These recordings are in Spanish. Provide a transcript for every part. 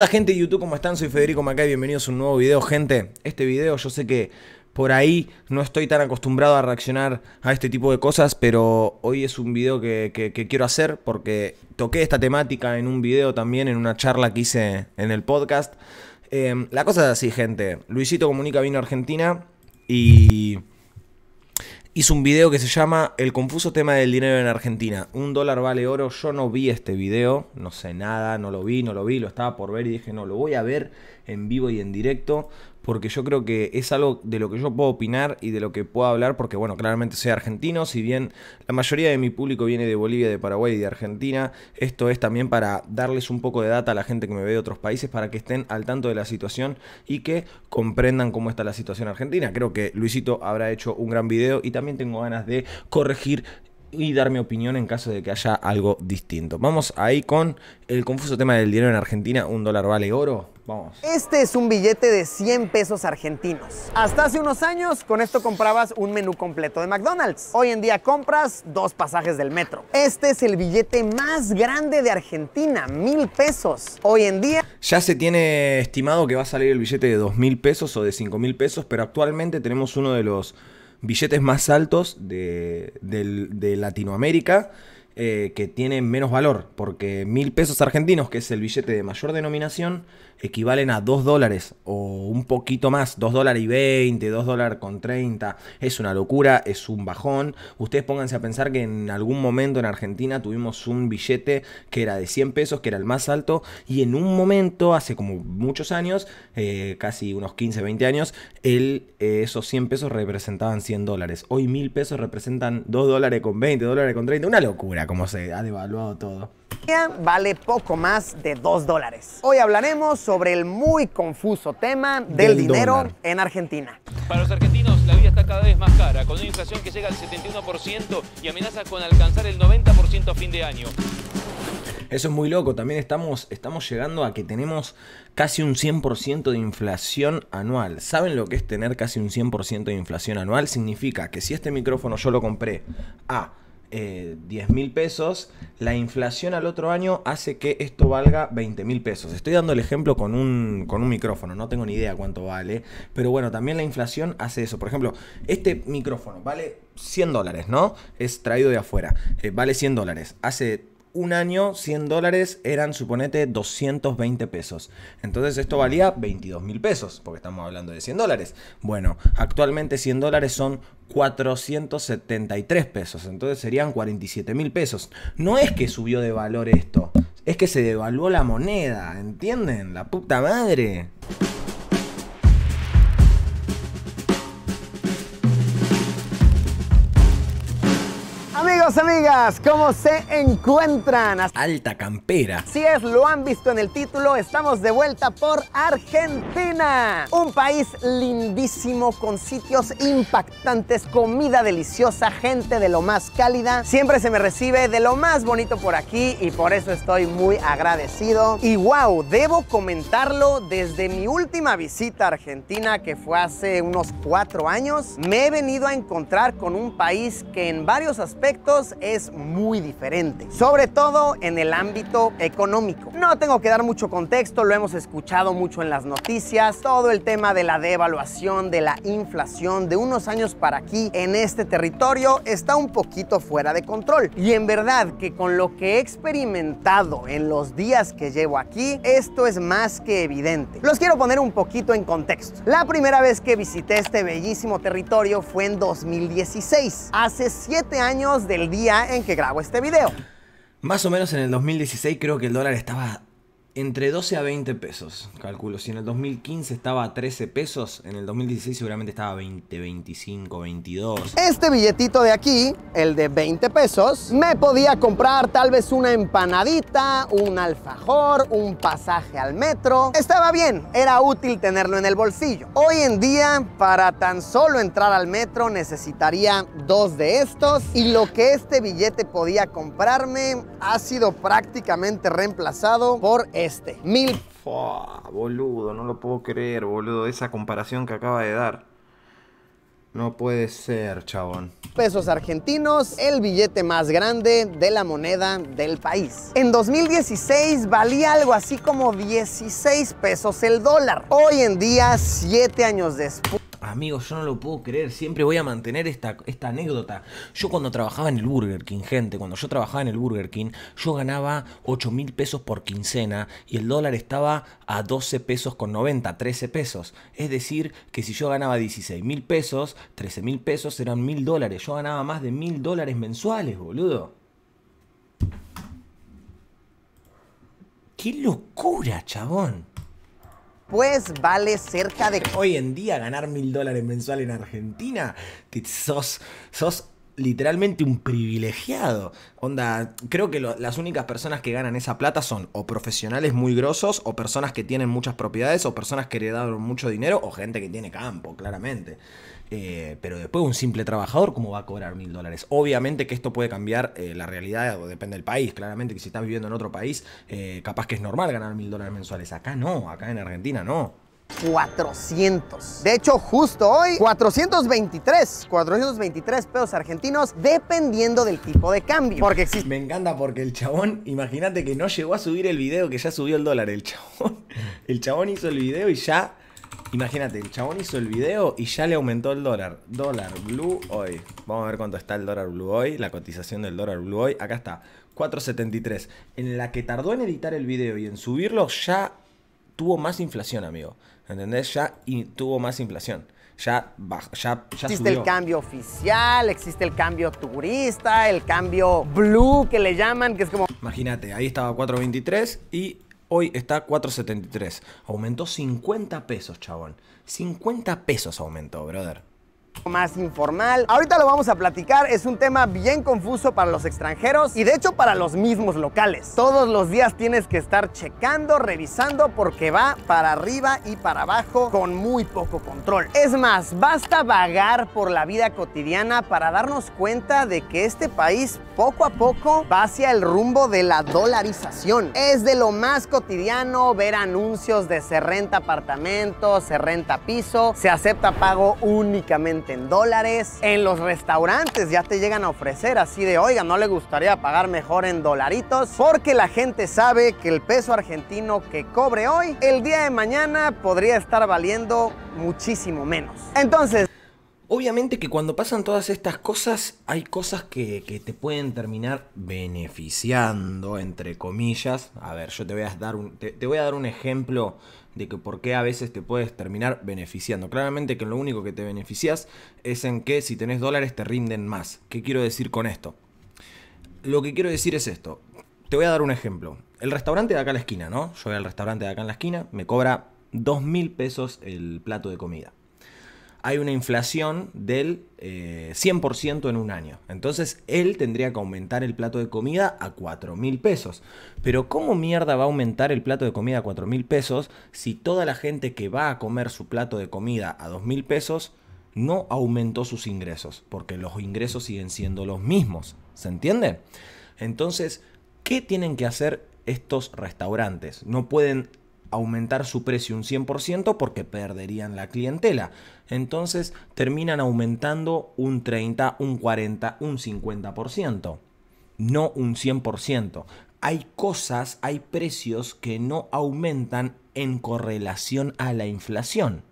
Hola gente de YouTube, ¿cómo están? Soy Federico Macay, bienvenidos a un nuevo video, gente. Este video yo sé que por ahí no estoy tan acostumbrado a reaccionar a este tipo de cosas, pero hoy es un video que, quiero hacer porque toqué esta temática en un video también, en una charla que hice en el podcast. Eh, la cosa es así, gente. Luisito Comunica vino a Argentina y hizo un video que se llama El confuso tema del dinero en Argentina. Un dólar vale oro. Yo no vi este video, no sé nada, no lo vi, no lo vi, lo estaba por ver y dije, no, lo voy a ver en vivo y en directo porque yo creo que es algo de lo que yo puedo opinar y de lo que puedo hablar, porque bueno, claramente soy argentino, si bien la mayoría de mi público viene de Bolivia, de Paraguay y de Argentina, esto es también para darles un poco de data a la gente que me ve de otros países, para que estén al tanto de la situación y que comprendan cómo está la situación argentina. Creo que Luisito habrá hecho un gran video y también tengo ganas de corregir y dar mi opinión en caso de que haya algo distinto. Vamos ahí con el confuso tema del dinero en Argentina, un dólar vale oro. Vamos. Este es un billete de 100 pesos argentinos. Hasta hace unos años, con esto comprabas un menú completo de McDonald's. Hoy en día compras dos pasajes del metro. Este es el billete más grande de Argentina, mil pesos. Hoy en día... Ya se tiene estimado que va a salir el billete de dos mil pesos o de cinco mil pesos, pero actualmente tenemos uno de los billetes más altos de, Latinoamérica. Eh, que tiene menos valor, porque mil pesos argentinos, que es el billete de mayor denominación, equivalen a 2 dólares o un poquito más, 2 dólares y 20, 2 dólares con 30. Es una locura, es un bajón. Ustedes pónganse a pensar que en algún momento en Argentina tuvimos un billete que era de 100 pesos, que era el más alto, y en un momento, hace como muchos años, eh, casi unos 15, 20 años, el, eh, esos 100 pesos representaban 100 dólares. Hoy 1000 pesos representan 2 dólares con 20, dólares con 30. Una locura como se ha devaluado todo vale poco más de 2 dólares. Hoy hablaremos sobre el muy confuso tema del, dinero en Argentina. Para los argentinos la vida está cada vez más cara, con una inflación que llega al 71% y amenaza con alcanzar el 90% a fin de año. Eso es muy loco, también estamos, estamos llegando a que tenemos casi un 100% de inflación anual. ¿Saben lo que es tener casi un 100% de inflación anual? Significa que si este micrófono yo lo compré a eh, 10 mil pesos, la inflación al otro año hace que esto valga 20 mil pesos. Estoy dando el ejemplo con un, con un micrófono, no tengo ni idea cuánto vale, pero bueno, también la inflación hace eso. Por ejemplo, este micrófono vale 100 dólares, ¿no? Es traído de afuera, eh, vale 100 dólares. Hace un año 100 dólares eran, suponete, 220 pesos. Entonces esto valía 22 mil pesos, porque estamos hablando de 100 dólares. Bueno, actualmente 100 dólares son 473 pesos, entonces serían 47 mil pesos. No es que subió de valor esto, es que se devaluó la moneda, ¿entienden? La puta madre. amigas, ¿cómo se encuentran? Alta campera. Si es, lo han visto en el título, estamos de vuelta por Argentina. Un país lindísimo, con sitios impactantes, comida deliciosa, gente de lo más cálida. Siempre se me recibe de lo más bonito por aquí y por eso estoy muy agradecido. Y wow, debo comentarlo, desde mi última visita a Argentina, que fue hace unos cuatro años, me he venido a encontrar con un país que en varios aspectos es muy diferente, sobre todo en el ámbito económico. No tengo que dar mucho contexto, lo hemos escuchado mucho en las noticias, todo el tema de la devaluación, de la inflación de unos años para aquí en este territorio está un poquito fuera de control. Y en verdad que con lo que he experimentado en los días que llevo aquí, esto es más que evidente. Los quiero poner un poquito en contexto. La primera vez que visité este bellísimo territorio fue en 2016, hace 7 años del día en que grabo este video. Más o menos en el 2016 creo que el dólar estaba entre 12 a 20 pesos, calculo. Si en el 2015 estaba a 13 pesos, en el 2016 seguramente estaba a 20, 25, 22. Este billetito de aquí, el de 20 pesos, me podía comprar tal vez una empanadita, un alfajor, un pasaje al metro. Estaba bien, era útil tenerlo en el bolsillo. Hoy en día, para tan solo entrar al metro, necesitaría dos de estos. Y lo que este billete podía comprarme ha sido prácticamente reemplazado por este este. Mil. boludo, no lo puedo creer, boludo. Esa comparación que acaba de dar. No puede ser, chabón. Pesos argentinos, el billete más grande de la moneda del país. En 2016 valía algo así como 16 pesos el dólar. Hoy en día, 7 años después... Amigos, yo no lo puedo creer, siempre voy a mantener esta, esta anécdota. Yo cuando trabajaba en el Burger King, gente, cuando yo trabajaba en el Burger King, yo ganaba 8 mil pesos por quincena y el dólar estaba a 12 pesos con 90, 13 pesos. Es decir, que si yo ganaba 16 mil pesos, 13 mil pesos eran mil dólares. Yo ganaba más de mil dólares mensuales, boludo. ¡Qué locura, chabón! pues vale cerca de... Hoy en día ganar mil dólares mensual en Argentina, sos, sos literalmente un privilegiado. Onda, creo que las únicas personas que ganan esa plata son o profesionales muy grosos, o personas que tienen muchas propiedades, o personas que heredaron mucho dinero, o gente que tiene campo, claramente. Eh, pero después un simple trabajador, ¿cómo va a cobrar mil dólares? Obviamente que esto puede cambiar eh, la realidad, o depende del país, claramente que si estás viviendo en otro país, eh, capaz que es normal ganar mil dólares mensuales. Acá no, acá en Argentina no. 400. De hecho, justo hoy, 423, 423 pesos argentinos, dependiendo del tipo de cambio. Porque existe... Me encanta porque el chabón, imagínate que no llegó a subir el video, que ya subió el dólar. El chabón, el chabón hizo el video y ya... Imagínate, el chabón hizo el video y ya le aumentó el dólar. Dólar blue hoy. Vamos a ver cuánto está el dólar blue hoy, la cotización del dólar blue hoy. Acá está, 4.73. En la que tardó en editar el video y en subirlo ya tuvo más inflación, amigo. ¿Entendés? Ya tuvo más inflación. Ya, bajó, ya, Existe el cambio oficial, existe el cambio turista, el cambio blue que le llaman, que es como... Imagínate, ahí estaba 4.23 y hoy está 4.73. Aumentó 50 pesos, chabón. 50 pesos aumentó, brother más informal. Ahorita lo vamos a platicar, es un tema bien confuso para los extranjeros y de hecho para los mismos locales. Todos los días tienes que estar checando, revisando porque va para arriba y para abajo con muy poco control. Es más, basta vagar por la vida cotidiana para darnos cuenta de que este país poco a poco va hacia el rumbo de la dolarización. Es de lo más cotidiano ver anuncios de se renta apartamento, se renta piso, se acepta pago únicamente en dólares. En los restaurantes ya te llegan a ofrecer así de, oiga, no le gustaría pagar mejor en dolaritos, porque la gente sabe que el peso argentino que cobre hoy, el día de mañana podría estar valiendo muchísimo menos. Entonces, Obviamente que cuando pasan todas estas cosas, hay cosas que, que, te pueden terminar beneficiando, entre comillas. A ver, yo te voy a dar un, te voy a dar un ejemplo de que por qué a veces te puedes terminar beneficiando. Claramente que lo único que te beneficias es en que si tenés dólares te rinden más. ¿Qué quiero decir con esto? Lo que quiero decir es esto. Te voy a dar un ejemplo. El restaurante de acá en la esquina, ¿no? Yo voy al restaurante de acá en la esquina, me cobra 2000 mil pesos el plato de comida hay una inflación del 100% eh, en un año. Entonces él tendría que aumentar el plato de comida a 4 mil pesos. Pero ¿cómo mierda va a aumentar el plato de comida a 4 mil pesos si toda la gente que va a comer su plato de comida a 2 mil pesos no aumentó sus ingresos? Porque los ingresos siguen siendo los mismos. ¿Se entiende? Entonces, ¿qué tienen que hacer estos restaurantes? No pueden aumentar su precio un 100% porque perderían la clientela. Entonces terminan aumentando un 30, un 40, un 50%, no un 100%. Hay cosas, hay precios que no aumentan en correlación a la inflación.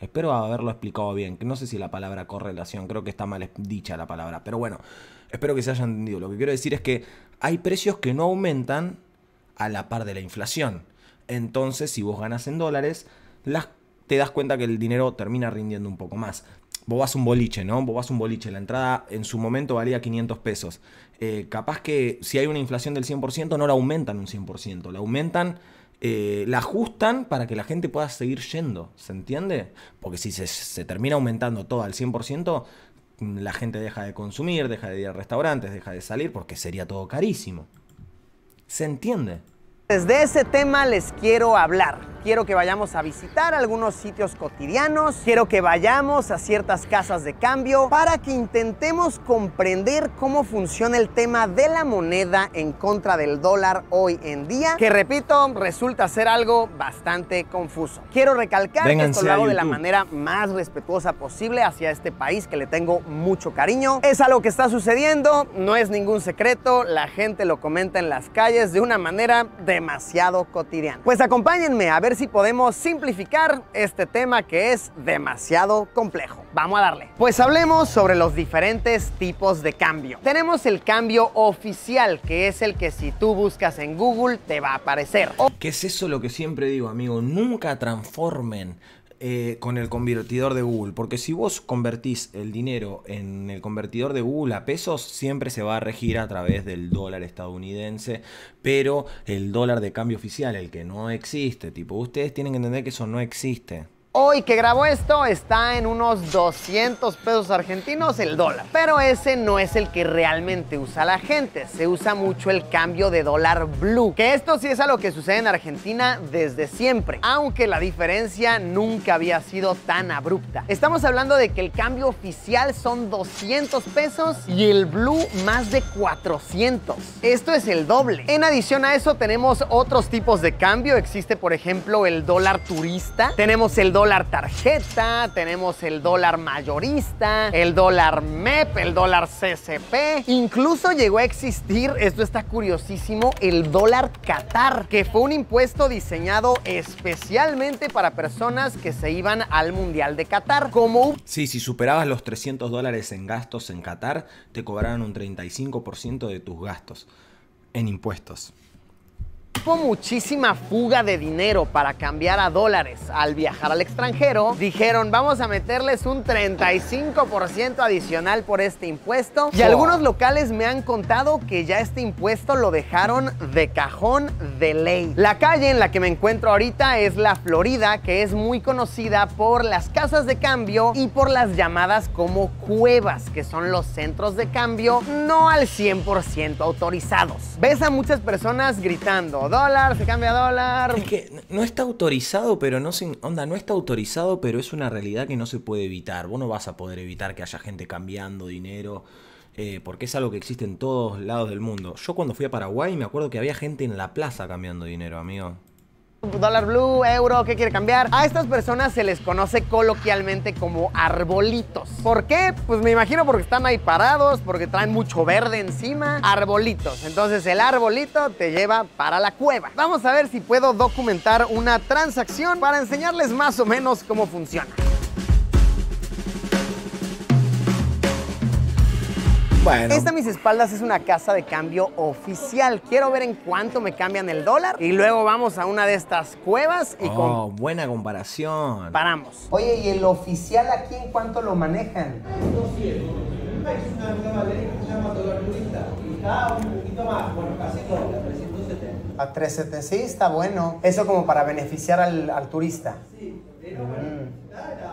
Espero haberlo explicado bien, que no sé si la palabra correlación, creo que está mal dicha la palabra, pero bueno, espero que se haya entendido. Lo que quiero decir es que hay precios que no aumentan a la par de la inflación entonces, si vos ganas en dólares, las, te das cuenta que el dinero termina rindiendo un poco más. Vos vas un boliche, ¿no? Vos vas un boliche. La entrada en su momento valía 500 pesos. Eh, capaz que si hay una inflación del 100%, no la aumentan un 100%. La aumentan, eh, la ajustan para que la gente pueda seguir yendo. ¿Se entiende? Porque si se, se termina aumentando todo al 100%, la gente deja de consumir, deja de ir a restaurantes, deja de salir, porque sería todo carísimo. ¿Se entiende? Desde ese tema les quiero hablar. Quiero que vayamos a visitar algunos sitios cotidianos, quiero que vayamos a ciertas casas de cambio para que intentemos comprender cómo funciona el tema de la moneda en contra del dólar hoy en día, que repito, resulta ser algo bastante confuso. Quiero recalcar que esto lo hago de la manera más respetuosa posible hacia este país que le tengo mucho cariño. Es algo que está sucediendo, no es ningún secreto, la gente lo comenta en las calles de una manera de demasiado cotidiano. Pues acompáñenme a ver si podemos simplificar este tema que es demasiado complejo. Vamos a darle. Pues hablemos sobre los diferentes tipos de cambio. Tenemos el cambio oficial, que es el que si tú buscas en Google te va a aparecer. ¿Qué es eso lo que siempre digo, amigo? Nunca transformen eh, con el convertidor de Google. Porque si vos convertís el dinero en el convertidor de Google a pesos, siempre se va a regir a través del dólar estadounidense. Pero el dólar de cambio oficial, el que no existe, tipo, ustedes tienen que entender que eso no existe hoy que grabo esto está en unos 200 pesos argentinos el dólar. Pero ese no es el que realmente usa la gente. Se usa mucho el cambio de dólar blue. Que esto sí es algo que sucede en Argentina desde siempre. Aunque la diferencia nunca había sido tan abrupta. Estamos hablando de que el cambio oficial son 200 pesos y el blue más de 400. Esto es el doble. En adición a eso tenemos otros tipos de cambio. Existe por ejemplo el dólar turista. Tenemos el dólar dólar tarjeta, tenemos el dólar mayorista, el dólar MEP, el dólar CCP. Incluso llegó a existir, esto está curiosísimo, el dólar Qatar, que fue un impuesto diseñado especialmente para personas que se iban al Mundial de Qatar. Como... Sí, si superabas los 300 dólares en gastos en Qatar, te cobraron un 35% de tus gastos en impuestos. Hubo muchísima fuga de dinero para cambiar a dólares al viajar al extranjero. Dijeron, vamos a meterles un 35% adicional por este impuesto. Y algunos locales me han contado que ya este impuesto lo dejaron de cajón de ley. La calle en la que me encuentro ahorita es la Florida, que es muy conocida por las casas de cambio y por las llamadas como cuevas, que son los centros de cambio no al 100% autorizados. Ves a muchas personas gritando, dólar, se cambia a dólar. Es que no está autorizado, pero no Onda, no está autorizado, pero es una realidad que no se puede evitar. Vos no vas a poder evitar que haya gente cambiando dinero. Eh, porque es algo que existe en todos lados del mundo. Yo cuando fui a Paraguay me acuerdo que había gente en la plaza cambiando dinero, amigo dólar blue, euro, ¿qué quiere cambiar? A estas personas se les conoce coloquialmente como arbolitos. ¿Por qué? Pues me imagino porque están ahí parados, porque traen mucho verde encima. Arbolitos. Entonces el arbolito te lleva para la cueva. Vamos a ver si puedo documentar una transacción para enseñarles más o menos cómo funciona. Esta a mis espaldas es una casa de cambio oficial. Quiero ver en cuánto me cambian el dólar y luego vamos a una de estas cuevas y oh, buena comparación. Paramos. Oye, ¿y el oficial aquí en cuánto lo manejan? 200. A 370, sí, está bueno. Eso como para beneficiar al, turista. Sí, pero mm. bueno.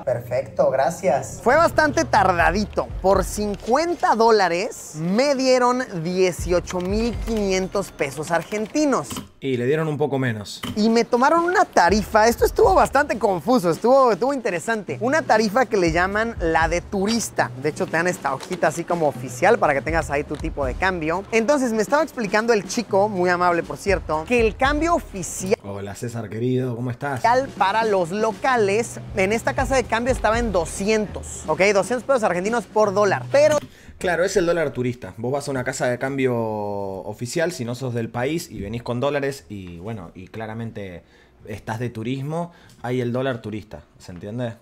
Perfecto, gracias. Fue bastante tardadito. Por 50 dólares me dieron 18.500 pesos argentinos. Y le dieron un poco menos. Y me tomaron una tarifa. Esto estuvo bastante confuso, estuvo, estuvo interesante. Una tarifa que le llaman la de turista. De hecho, te dan esta hojita así como oficial para que tengas ahí tu tipo de cambio. Entonces, me estaba explicando el chico, muy amable por cierto, que el cambio oficial... Hola César querido, ¿cómo estás? Para los locales en esta casa de cambio estaba en 200, ¿ok? 200 pesos argentinos por dólar. Pero Claro, es el dólar turista. Vos vas a una casa de cambio oficial si no sos del país y venís con dólares y bueno, y claramente estás de turismo, hay el dólar turista, ¿se entiende?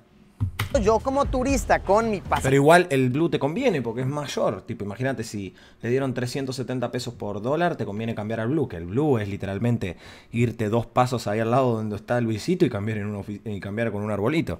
Yo como turista con mi pasaporte... Pero igual el blue te conviene porque es mayor. Tipo, imagínate si le dieron 370 pesos por dólar, te conviene cambiar al blue, que el blue es literalmente irte dos pasos ahí al lado donde está Luisito y cambiar, en y cambiar con un arbolito.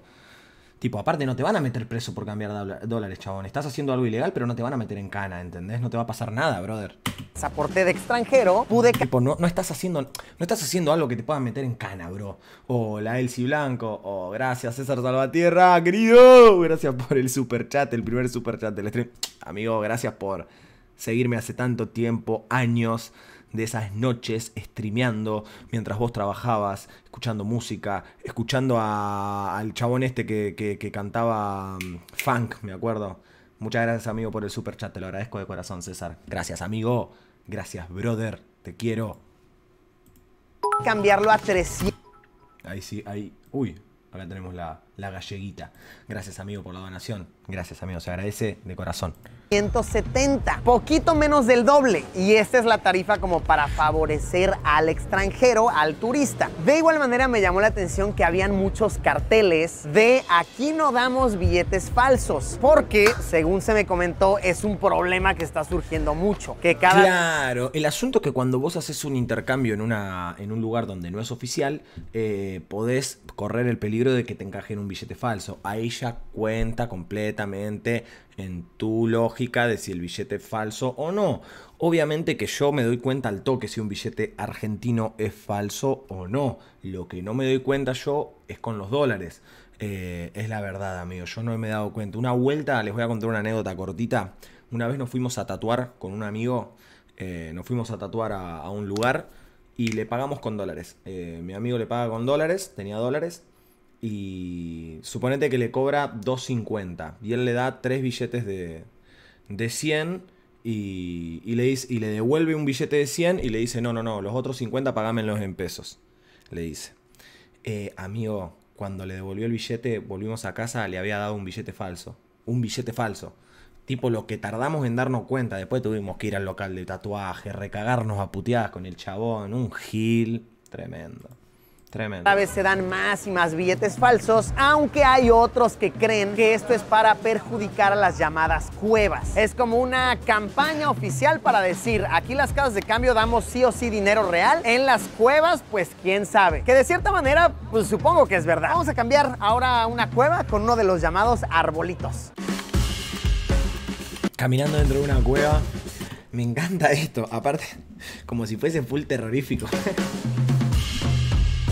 Tipo, aparte no te van a meter preso por cambiar dólares, chabón. Estás haciendo algo ilegal, pero no te van a meter en cana, ¿entendés? No te va a pasar nada, brother. Pasaporte de extranjero, pude... que. Tipo, no, no, estás haciendo, no estás haciendo algo que te puedan meter en cana, bro. Oh, la Elsie Blanco. Oh, gracias César Salvatierra, querido. Gracias por el super chat, el primer super chat del stream. Amigo, gracias por seguirme hace tanto tiempo, años de esas noches streameando mientras vos trabajabas, escuchando música, escuchando al chabón este que, cantaba mm, funk, me acuerdo. Muchas gracias, amigo, por el super chat. Te lo agradezco de corazón, César. Gracias, amigo. Gracias, brother. Te quiero. Cambiarlo a 300. Ahí sí, ahí. Uy, acá tenemos la, la galleguita. Gracias, amigo, por la donación. Gracias, amigo. Se agradece de corazón. 170, poquito menos del doble. Y esta es la tarifa como para favorecer al extranjero, al turista. De igual manera me llamó la atención que habían muchos carteles de aquí no damos billetes falsos, porque según se me comentó es un problema que está surgiendo mucho, que cada Claro, el asunto es que cuando vos haces un intercambio en una en un lugar donde no es oficial, eh, podés correr el peligro de que te encajen un billete falso. Ahí ya cuenta completa en tu lógica de si el billete es falso o no. Obviamente que yo me doy cuenta al toque si un billete argentino es falso o no. Lo que no me doy cuenta yo es con los dólares. Eh, es la verdad, amigo. Yo no me he dado cuenta. Una vuelta, les voy a contar una anécdota cortita. Una vez nos fuimos a tatuar con un amigo. Eh, nos fuimos a tatuar a, un lugar y le pagamos con dólares. Eh, mi amigo le paga con dólares, tenía dólares, y suponete que le cobra 2.50 y él le da tres billetes de, 100 y, y, le dice, y le devuelve un billete de 100 y le dice, no, no, no, los otros 50 pagámenlos en pesos, le dice. Eh, amigo, cuando le devolvió el billete, volvimos a casa, le había dado un billete falso, un billete falso. Tipo lo que tardamos en darnos cuenta, después tuvimos que ir al local de tatuaje, recagarnos a puteadas con el chabón, un gil, tremendo. Tremendo. Cada vez se dan más y más billetes falsos, aunque hay otros que creen que esto es para perjudicar a las llamadas cuevas. Es como una campaña oficial para decir, aquí las casas de cambio damos sí o sí dinero real, en las cuevas pues quién sabe. Que de cierta manera pues supongo que es verdad. Vamos a cambiar ahora una cueva con uno de los llamados arbolitos. Caminando dentro de una cueva, me encanta esto, aparte como si fuese full terrorífico.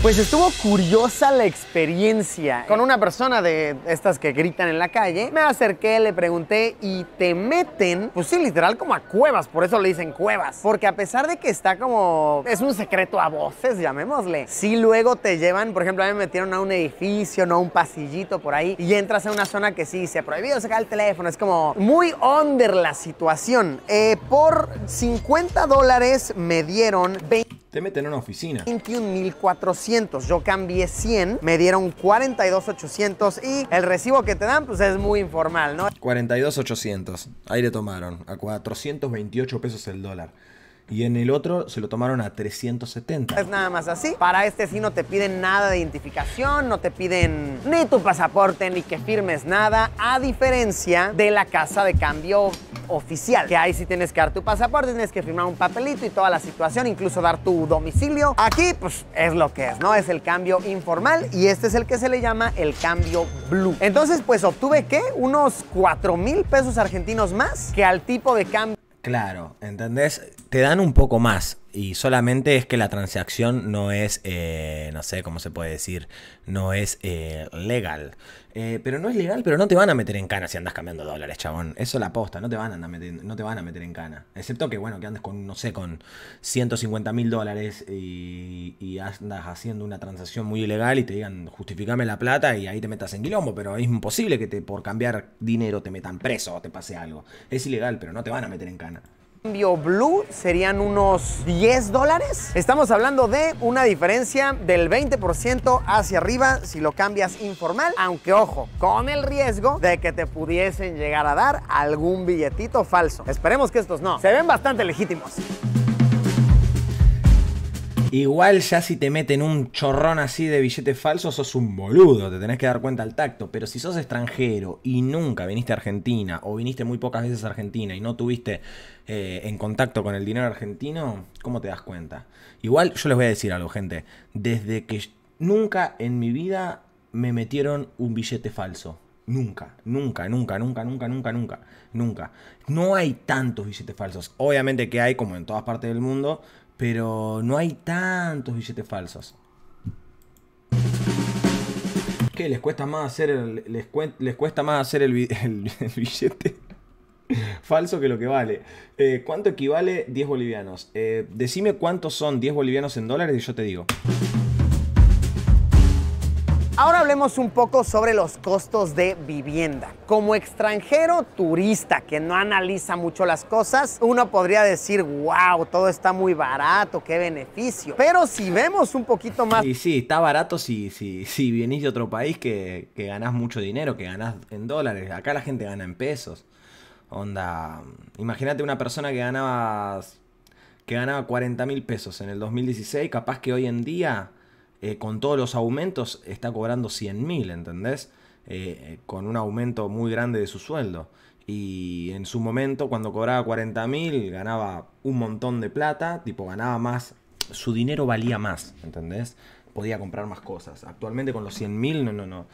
Pues estuvo curiosa la experiencia. Con una persona de estas que gritan en la calle, me acerqué, le pregunté y te meten, pues sí, literal como a cuevas, por eso le dicen cuevas. Porque a pesar de que está como, es un secreto a voces, llamémosle, Si luego te llevan, por ejemplo, a mí me metieron a un edificio, no a un pasillito por ahí, y entras a una zona que sí, se ha prohibido sacar el teléfono, es como muy under la situación. Eh, por 50 dólares me dieron 20 te meten en una oficina. 21.400, yo cambié 100, me dieron 42.800 y el recibo que te dan pues es muy informal, ¿no? 42.800, ahí le tomaron, a 428 pesos el dólar y en el otro se lo tomaron a 370. Es nada más así. Para este sí no te piden nada de identificación, no te piden ni tu pasaporte ni que firmes nada, a diferencia de la casa de cambio oficial, que ahí sí tienes que dar tu pasaporte, tienes que firmar un papelito y toda la situación, incluso dar tu domicilio. Aquí pues es lo que es, ¿no? Es el cambio informal y este es el que se le llama el cambio blue. Entonces pues obtuve que unos 4 mil pesos argentinos más que al tipo de cambio Claro, ¿entendés? Te dan un poco más y solamente es que la transacción no es, eh, no sé cómo se puede decir, no es eh, legal. Eh, pero no es legal, pero no te van a meter en cana si andas cambiando dólares, chabón. Eso es la aposta, no te van a, meter, no te van a meter en cana. Excepto que, bueno, que andes con, no sé, con 150 mil dólares y, andas haciendo una transacción muy ilegal y te digan, justificame la plata y ahí te metas en quilombo, pero es imposible que te, por cambiar dinero te metan preso o te pase algo. Es ilegal, pero no te van a meter en cana. Cambio blue serían unos 10 dólares. Estamos hablando de una diferencia del 20% hacia arriba si lo cambias informal, aunque ojo, con el riesgo de que te pudiesen llegar a dar algún billetito falso. Esperemos que estos no. Se ven bastante legítimos. Igual ya si te meten un chorrón así de billetes falsos, sos un boludo, te tenés que dar cuenta al tacto. Pero si sos extranjero y nunca viniste a Argentina o viniste muy pocas veces a Argentina y no tuviste eh, en contacto con el dinero argentino, ¿cómo te das cuenta? Igual yo les voy a decir algo, gente. Desde que nunca en mi vida me metieron un billete falso. Nunca, nunca, nunca, nunca, nunca, nunca, nunca, nunca. No hay tantos billetes falsos. Obviamente que hay, como en todas partes del mundo, pero no hay tantos billetes falsos. ¿Qué? ¿Les cuesta más hacer el, les, cuesta más hacer el, billete falso que lo que vale? Eh, ¿Cuánto equivale 10 bolivianos? Eh, decime cuántos son 10 bolivianos en dólares y yo te digo. Ahora hablemos un poco sobre los costos de vivienda. Como extranjero turista que no analiza mucho las cosas, uno podría decir, wow, todo está muy barato, qué beneficio. Pero si vemos un poquito más... Y sí, está barato si, si, si vienes de otro país que, que ganás mucho dinero, que ganás en dólares. Acá la gente gana en pesos. Onda, imagínate una persona que ganaba, que ganaba 40 mil pesos en el 2016, capaz que hoy en día eh, con todos los aumentos está cobrando 100 mil, ¿entendés? Eh, eh, con un aumento muy grande de su sueldo. Y en su momento, cuando cobraba 40 mil, ganaba un montón de plata, tipo ganaba más, su dinero valía más, ¿entendés? Podía comprar más cosas. Actualmente con los 100 mil, no, no, no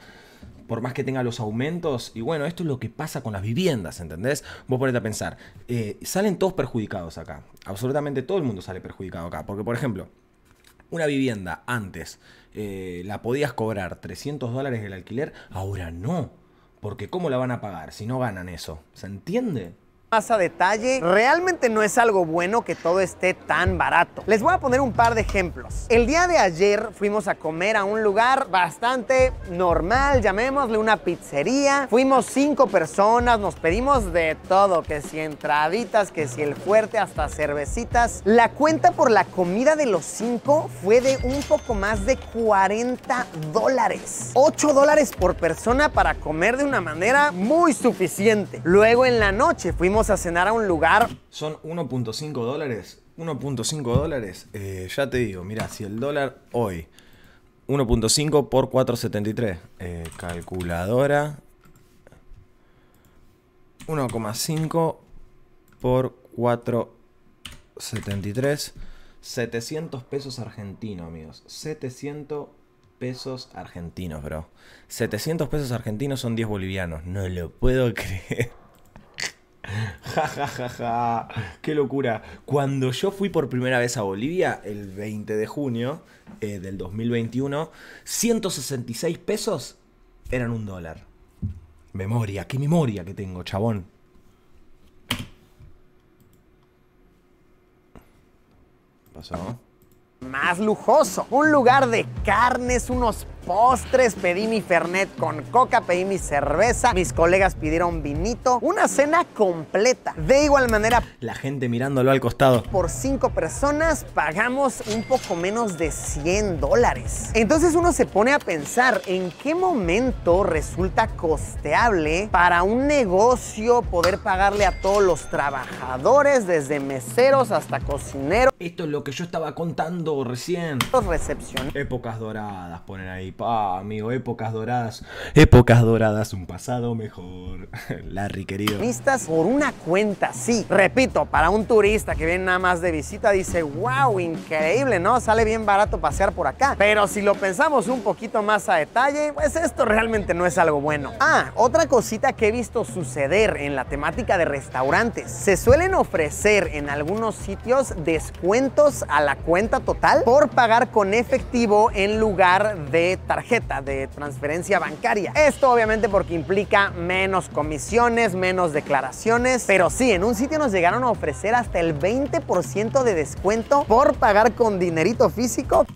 por más que tenga los aumentos. Y bueno, esto es lo que pasa con las viviendas, ¿entendés? Vos ponete a pensar, salen todos perjudicados acá. Absolutamente todo el mundo sale perjudicado acá. Porque, por ejemplo, una vivienda antes eh, la podías cobrar 300 dólares del alquiler, ahora no. Porque ¿cómo la van a pagar si no ganan eso? ¿Se entiende? a detalle, realmente no es algo bueno que todo esté tan barato. Les voy a poner un par de ejemplos. El día de ayer fuimos a comer a un lugar bastante normal, llamémosle una pizzería. Fuimos cinco personas, nos pedimos de todo, que si entraditas, que si el fuerte, hasta cervecitas. La cuenta por la comida de los cinco fue de un poco más de 40 dólares. 8 dólares por persona para comer de una manera muy suficiente. Luego en la noche fuimos a cenar a un lugar. Son 1.5 dólares. 1.5 dólares. Eh, ya te digo, mira, si el dólar hoy. 1.5 por 4.73. Eh, calculadora. 1,5 por 4.73. 700 pesos argentinos, amigos. 700 pesos argentinos, bro. 700 pesos argentinos son 10 bolivianos. No lo puedo creer. Ja, Qué locura. Cuando yo fui por primera vez a Bolivia, el 20 de junio eh, del 2021, 166 pesos eran un dólar. Memoria, qué memoria que tengo, chabón. ¿Pasó? Más lujoso. Un lugar de carnes, unos postres, pedí mi Fernet con coca, pedí mi cerveza, mis colegas pidieron vinito, una cena completa. De igual manera, la gente mirándolo al costado. Por cinco personas pagamos un poco menos de 100 dólares. Entonces uno se pone a pensar en qué momento resulta costeable para un negocio poder pagarle a todos los trabajadores, desde meseros hasta cocineros. Esto es lo que yo estaba contando recién. Los Épocas doradas, poner ahí pa, ah, amigo, épocas doradas, épocas doradas, un pasado mejor. Larry, querido. Vistas por una cuenta, sí. Repito, para un turista que viene nada más de visita, dice, wow, increíble, ¿no? Sale bien barato pasear por acá. Pero si lo pensamos un poquito más a detalle, pues esto realmente no es algo bueno. Ah, otra cosita que he visto suceder en la temática de restaurantes. Se suelen ofrecer en algunos sitios descuentos a la cuenta total por pagar con efectivo en lugar de tarjeta de transferencia bancaria. Esto obviamente porque implica menos comisiones, menos declaraciones, pero sí, en un sitio nos llegaron a ofrecer hasta el 20% de descuento por pagar con dinerito físico.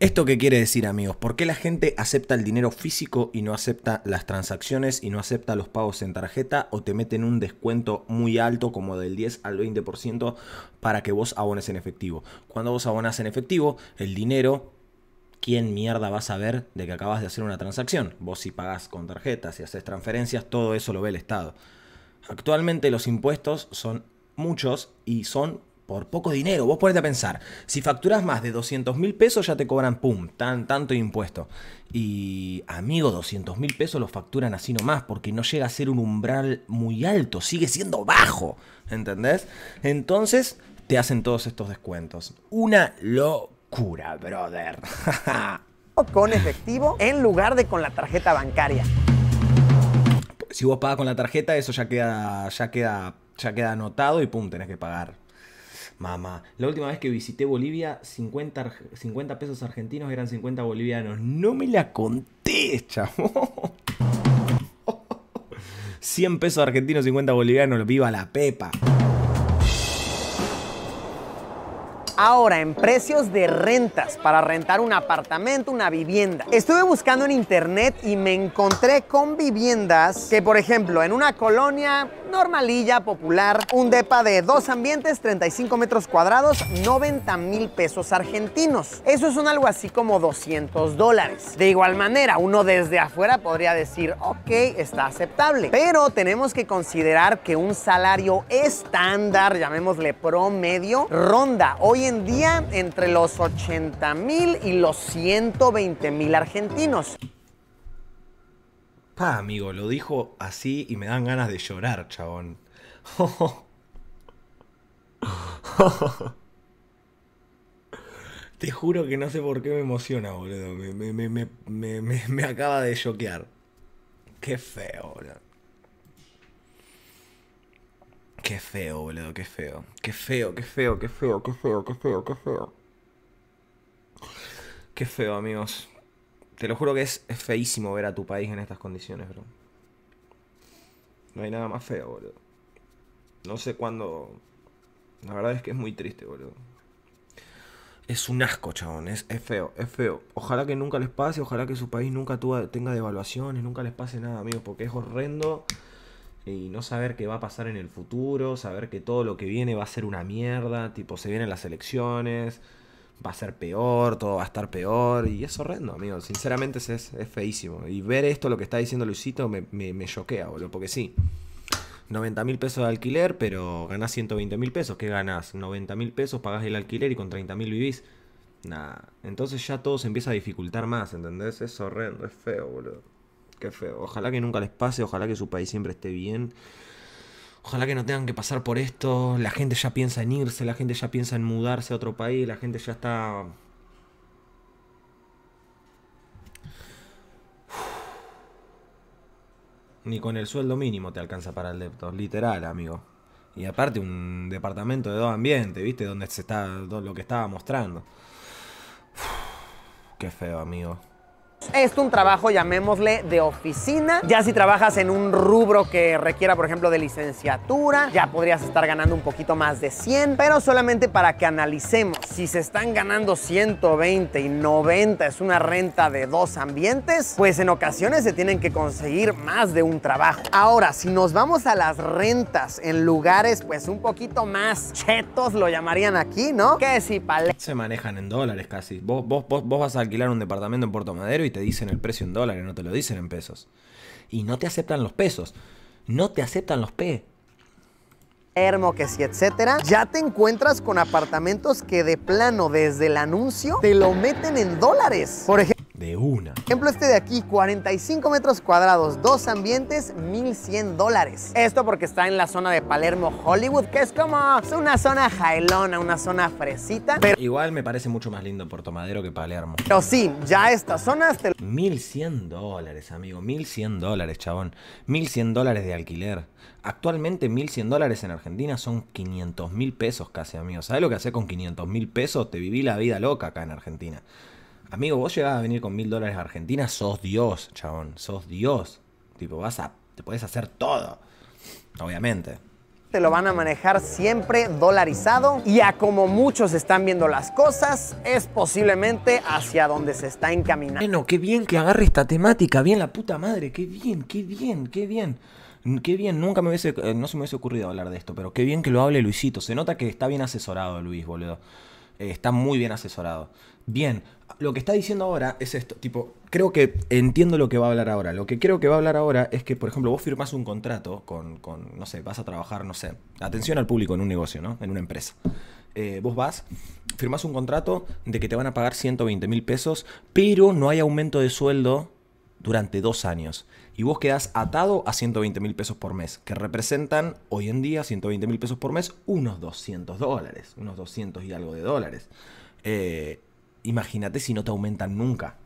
¿Esto qué quiere decir amigos? ¿Por qué la gente acepta el dinero físico y no acepta las transacciones y no acepta los pagos en tarjeta o te meten un descuento muy alto como del 10 al 20% para que vos abones en efectivo? Cuando vos abonas en efectivo, el dinero ¿quién mierda va a saber de que acabas de hacer una transacción? Vos si pagás con tarjetas, si haces transferencias, todo eso lo ve el Estado. Actualmente los impuestos son muchos y son por poco dinero. Vos ponete a pensar, si facturas más de 200 mil pesos ya te cobran, pum, tan, tanto impuesto. Y amigo, 200 mil pesos los facturan así nomás porque no llega a ser un umbral muy alto, sigue siendo bajo, ¿entendés? Entonces te hacen todos estos descuentos. Una lo cura brother. o con efectivo en lugar de con la tarjeta bancaria. Si vos pagas con la tarjeta, eso ya queda, ya queda, ya queda anotado y pum, tenés que pagar. Mamá, la última vez que visité Bolivia, 50, 50 pesos argentinos eran 50 bolivianos. No me la conté, chavo. 100 pesos argentinos, 50 bolivianos, viva la pepa. Ahora, en precios de rentas para rentar un apartamento, una vivienda. Estuve buscando en internet y me encontré con viviendas que, por ejemplo, en una colonia normalilla, popular, un depa de dos ambientes, 35 metros cuadrados, 90 mil pesos argentinos. Eso son algo así como 200 dólares. De igual manera, uno desde afuera podría decir, ok, está aceptable. Pero tenemos que considerar que un salario estándar, llamémosle promedio, ronda hoy en día entre los 80 mil y los 120 mil argentinos. Pa, amigo, lo dijo así y me dan ganas de llorar, chabón. Te juro que no sé por qué me emociona, boludo. Me, acaba de choquear. Qué feo, boludo. Qué feo, boludo, qué feo. Qué feo, qué feo, qué feo, qué feo, qué feo, qué feo. Qué feo, amigos te lo juro que es, feísimo ver a tu país en estas condiciones, bro. No hay nada más feo, boludo. No sé cuándo. La verdad es que es muy triste, boludo. Es un asco, chabón. Es, feo, es feo. Ojalá que nunca les pase, ojalá que su país nunca tenga devaluaciones, nunca les pase nada, amigo. porque es horrendo. Y no saber qué va a pasar en el futuro, saber que todo lo que viene va a ser una mierda, tipo, se vienen las elecciones va a ser peor, todo va a estar peor. Y es horrendo, amigo. Sinceramente es, es feísimo. Y ver esto, lo que está diciendo Luisito, me, me, choquea, boludo. Porque sí, 90 mil pesos de alquiler, pero ganás 120 mil pesos. ¿Qué ganás? 90 mil pesos pagás el alquiler y con 30 mil vivís. nada Entonces ya todo se empieza a dificultar más, ¿entendés? Es horrendo, es feo, boludo. Qué feo. Ojalá que nunca les pase, ojalá que su país siempre esté bien ojalá que no tengan que pasar por esto, la gente ya piensa en irse, la gente ya piensa en mudarse a otro país, la gente ya está... Ni con el sueldo mínimo te alcanza para el depto, literal, amigo. Y aparte un departamento de dos ambientes, ¿viste? Donde se está lo que estaba mostrando. Qué feo, amigo es un trabajo, llamémosle, de oficina. Ya si trabajas en un rubro que requiera, por ejemplo, de licenciatura, ya podrías estar ganando un poquito más de 100, pero solamente para que analicemos. Si se están ganando 120 y 90 es una renta de dos ambientes, pues en ocasiones se tienen que conseguir más de un trabajo. Ahora, si nos vamos a las rentas en lugares pues un poquito más chetos, lo llamarían aquí, ¿no? Que si pale... Se manejan en dólares casi. Vos, vos vas a alquilar un departamento en Puerto Madero y te dicen el precio en dólares, no te lo dicen en pesos. Y no te aceptan los pesos. No te aceptan los P que si, etcétera, ya te encuentras con apartamentos que de plano desde el anuncio te lo meten en dólares. Por ejemplo, de una. Ejemplo este de aquí, 45 metros cuadrados, dos ambientes, 1100 dólares. Esto porque está en la zona de Palermo, Hollywood, que es como una zona jailona, una zona fresita. Pero... Igual me parece mucho más lindo Puerto Madero que Palermo. Pero sí, ya estas zonas te... 1100 dólares, amigo, 1100 dólares, chabón. 1100 dólares de alquiler. Actualmente 1100 dólares en Argentina son 500 mil pesos casi, amigo. ¿Sabes lo que hace con 500 mil pesos? Te viví la vida loca acá en Argentina. Amigo, vos llegás a venir con mil dólares a Argentina, sos Dios, chabón, sos Dios. Tipo, vas a, te puedes hacer todo, obviamente. Te lo van a manejar siempre dolarizado y a como muchos están viendo las cosas, es posiblemente hacia donde se está encaminando. Bueno, qué bien que agarre esta temática, bien la puta madre, qué bien, qué bien, qué bien. Qué bien, nunca me hubiese, eh, no se me hubiese ocurrido hablar de esto, pero qué bien que lo hable Luisito. Se nota que está bien asesorado Luis, boludo. Eh, está muy bien asesorado bien, lo que está diciendo ahora es esto, tipo, creo que entiendo lo que va a hablar ahora. Lo que creo que va a hablar ahora es que, por ejemplo, vos firmás un contrato con, no sé, vas a trabajar, no sé, atención al público en un negocio, ¿no? En una empresa. Eh, vos vas, firmás un contrato de que te van a pagar 120 mil pesos, pero no hay aumento de sueldo durante dos años. Y vos quedás atado a 120 mil pesos por mes, que representan hoy en día 120 mil pesos por mes, unos 200 dólares, unos 200 y algo de dólares. Eh, imagínate si no te aumentan nunca.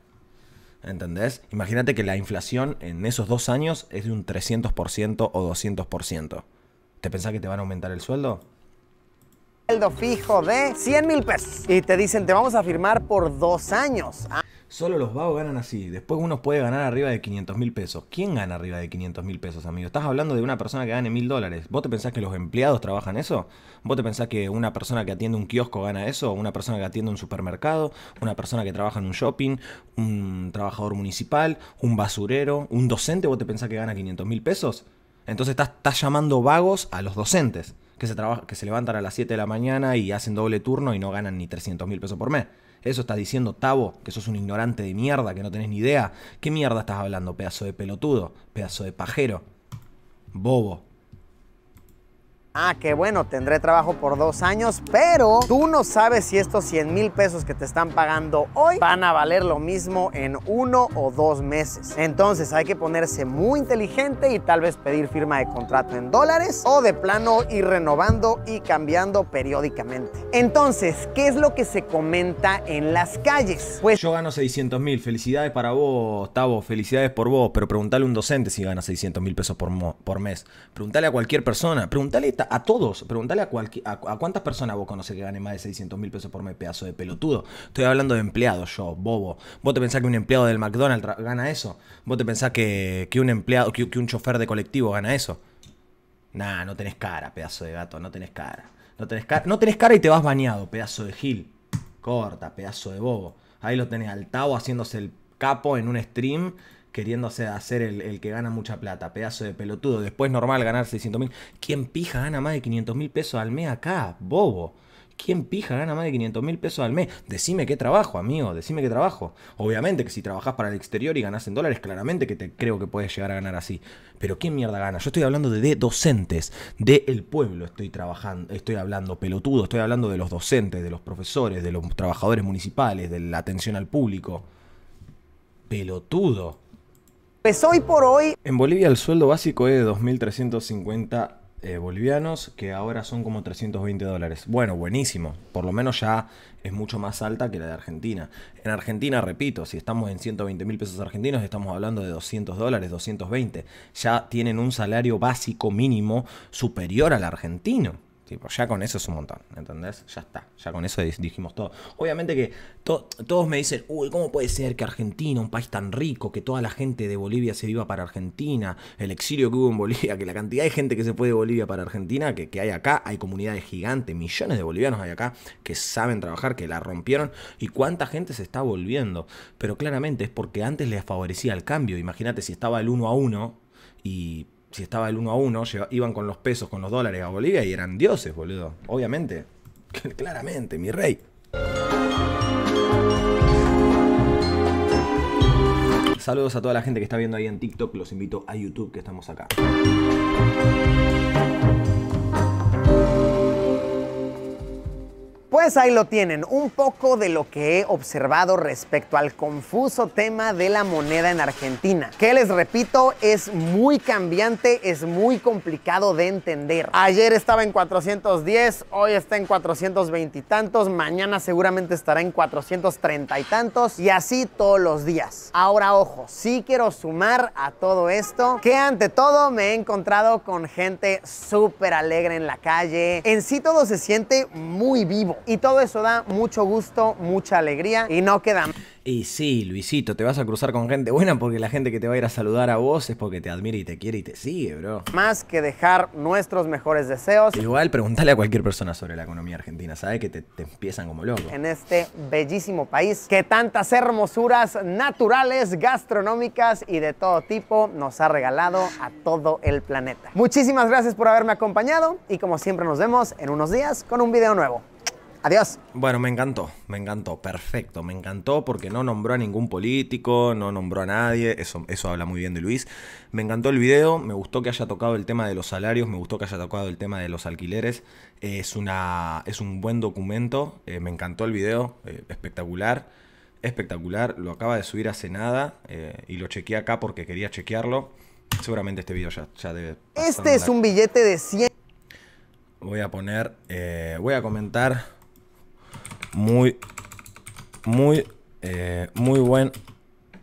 ¿Entendés? Imagínate que la inflación en esos dos años es de un 300% o 200%. ¿Te pensás que te van a aumentar el sueldo? Sueldo fijo de 100 mil pesos. Y te dicen, te vamos a firmar por dos años. Ah. Solo los vagos ganan así. Después uno puede ganar arriba de 500 mil pesos. ¿Quién gana arriba de 500 mil pesos, amigo? Estás hablando de una persona que gane mil dólares. ¿Vos te pensás que los empleados trabajan eso? ¿Vos te pensás que una persona que atiende un kiosco gana eso? ¿Una persona que atiende un supermercado? ¿Una persona que trabaja en un shopping? ¿Un trabajador municipal? ¿Un basurero? ¿Un docente? ¿Vos te pensás que gana 500 mil pesos? Entonces estás, llamando vagos a los docentes, que se, que se levantan a las 7 de la mañana y hacen doble turno y no ganan ni 300 mil pesos por mes. Eso está diciendo Tavo, que sos un ignorante de mierda, que no tenés ni idea. ¿Qué mierda estás hablando, pedazo de pelotudo? Pedazo de pajero. Bobo. Ah, qué bueno, tendré trabajo por dos años, pero tú no sabes si estos 100 mil pesos que te están pagando hoy van a valer lo mismo en uno o dos meses. Entonces hay que ponerse muy inteligente y tal vez pedir firma de contrato en dólares o de plano ir renovando y cambiando periódicamente. Entonces, ¿qué es lo que se comenta en las calles? Pues yo gano 600 mil, felicidades para vos, Tavo, felicidades por vos, pero preguntale a un docente si gana 600 mil pesos por, por mes. Preguntale a cualquier persona, preguntale a a todos, preguntale a, cualquier, a, cuántas personas vos conoces que ganen más de 600 mil pesos por mes, pedazo de pelotudo. Estoy hablando de empleados, yo, bobo. ¿Vos te pensás que un empleado del McDonald's gana eso? ¿Vos te pensás que, un empleado, que, un chofer de colectivo gana eso? Nah, no tenés cara, pedazo de gato, no tenés cara. No tenés, cara, no cara y te vas bañado, pedazo de gil. Corta, pedazo de bobo. Ahí lo tenés al Tavo haciéndose el capo en un stream queriéndose hacer el, que gana mucha plata. Pedazo de pelotudo. Después normal ganar 600 mil. ¿Quién pija gana más de 500 mil pesos al mes acá? Bobo. ¿Quién pija gana más de 500 mil pesos al mes? Decime qué trabajo, amigo, decime qué trabajo. Obviamente que si trabajás para el exterior y ganás en dólares, claramente que te creo que puedes llegar a ganar así. Pero ¿quién mierda gana? Yo estoy hablando de, docentes, De el pueblo estoy trabajando, estoy hablando pelotudo, estoy hablando de los docentes, de los profesores, de los trabajadores municipales, de la atención al público. Pelotudo. Pues hoy por hoy... En Bolivia el sueldo básico es de 2.350 eh, bolivianos, que ahora son como 320 dólares. Bueno, buenísimo. Por lo menos ya es mucho más alta que la de Argentina. En Argentina, repito, si estamos en 120 mil pesos argentinos, estamos hablando de 200 dólares, 220. Ya tienen un salario básico mínimo superior al argentino ya con eso es un montón, ¿entendés? Ya está, ya con eso dijimos todo. Obviamente que todos me dicen, uy, ¿cómo puede ser que Argentina, un país tan rico, que toda la gente de Bolivia se viva para Argentina, el exilio que hubo en Bolivia, que la cantidad de gente que se fue de Bolivia para Argentina, que, que hay acá, hay comunidades gigantes, millones de bolivianos hay acá que saben trabajar, que la rompieron, y cuánta gente se está volviendo. Pero claramente es porque antes les favorecía el cambio. Imagínate si estaba el uno a uno y si estaba el 1 a 1, iban con los pesos, con los dólares a Bolivia y eran dioses, boludo. Obviamente. Claramente, mi rey. Saludos a toda la gente que está viendo ahí en TikTok. Los invito a YouTube que estamos acá. Pues ahí lo tienen, un poco de lo que he observado respecto al confuso tema de la moneda en Argentina, que les repito, es muy cambiante, es muy complicado de entender. Ayer estaba en 410, hoy está en 420 y tantos, mañana seguramente estará en 430 y tantos, y así todos los días. Ahora ojo, sí quiero sumar a todo esto, que ante todo me he encontrado con gente súper alegre en la calle, en sí todo se siente muy vivo y todo eso da mucho gusto, mucha alegría y no queda... Y sí, Luisito, te vas a cruzar con gente buena porque la gente que te va a ir a saludar a vos es porque te admira y te quiere y te sigue, bro. Más que dejar nuestros mejores deseos. Igual pregúntale a cualquier persona sobre la economía argentina, sabe que te, te empiezan como loco. En este bellísimo país que tantas hermosuras naturales, gastronómicas y de todo tipo nos ha regalado a todo el planeta. Muchísimas gracias por haberme acompañado y como siempre nos vemos en unos días con un video nuevo. Adiós. Bueno, me encantó, me encantó, perfecto, me encantó porque no nombró a ningún político, no nombró a nadie, eso, eso habla muy bien de Luis. Me encantó el video, me gustó que haya tocado el tema de los salarios, me gustó que haya tocado el tema de los alquileres, es, una, es un buen documento, eh, me encantó el video, eh, espectacular, espectacular, lo acaba de subir hace nada eh, y lo chequeé acá porque quería chequearlo. Seguramente este video ya, ya debe... Este es un billete de 100... Voy a poner, voy a comentar muy, muy, eh, muy buen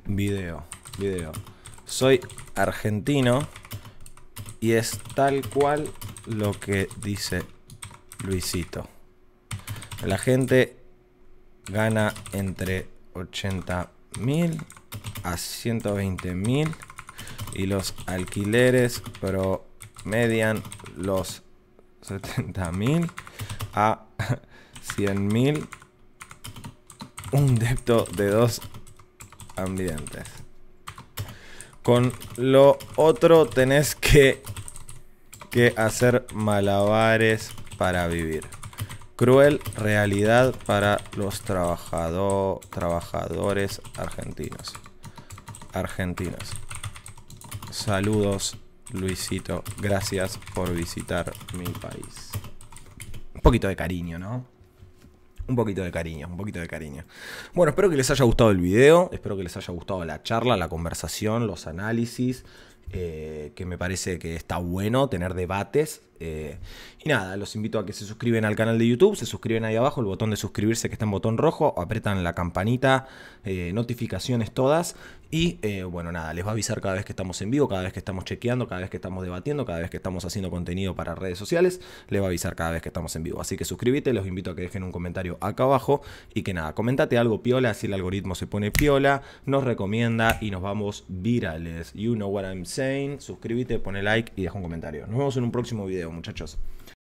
video. Video. Soy argentino y es tal cual lo que dice Luisito. La gente gana entre 80 mil a 120 mil y los alquileres promedian los 70 mil a 100.000. Un depto de dos ambientes. Con lo otro tenés que, que hacer malabares para vivir. Cruel realidad para los trabajadores argentinos. Argentinos. Saludos, Luisito. Gracias por visitar mi país. Un poquito de cariño, ¿no? un poquito de cariño, un poquito de cariño. Bueno, espero que les haya gustado el video, espero que les haya gustado la charla, la conversación, los análisis, eh, que me parece que está bueno tener debates eh, y nada, los invito a que se suscriben al canal de YouTube, se suscriben ahí abajo, el botón de suscribirse que está en botón rojo, aprietan la campanita, eh, notificaciones todas. Y eh, bueno, nada, les va a avisar cada vez que estamos en vivo, cada vez que estamos chequeando, cada vez que estamos debatiendo, cada vez que estamos haciendo contenido para redes sociales, les va a avisar cada vez que estamos en vivo. Así que suscríbete, los invito a que dejen un comentario acá abajo y que nada, comentate algo piola, si el algoritmo se pone piola, nos recomienda y nos vamos virales. You know what I'm saying, suscríbete, pone like y deja un comentario. Nos vemos en un próximo video muchachos.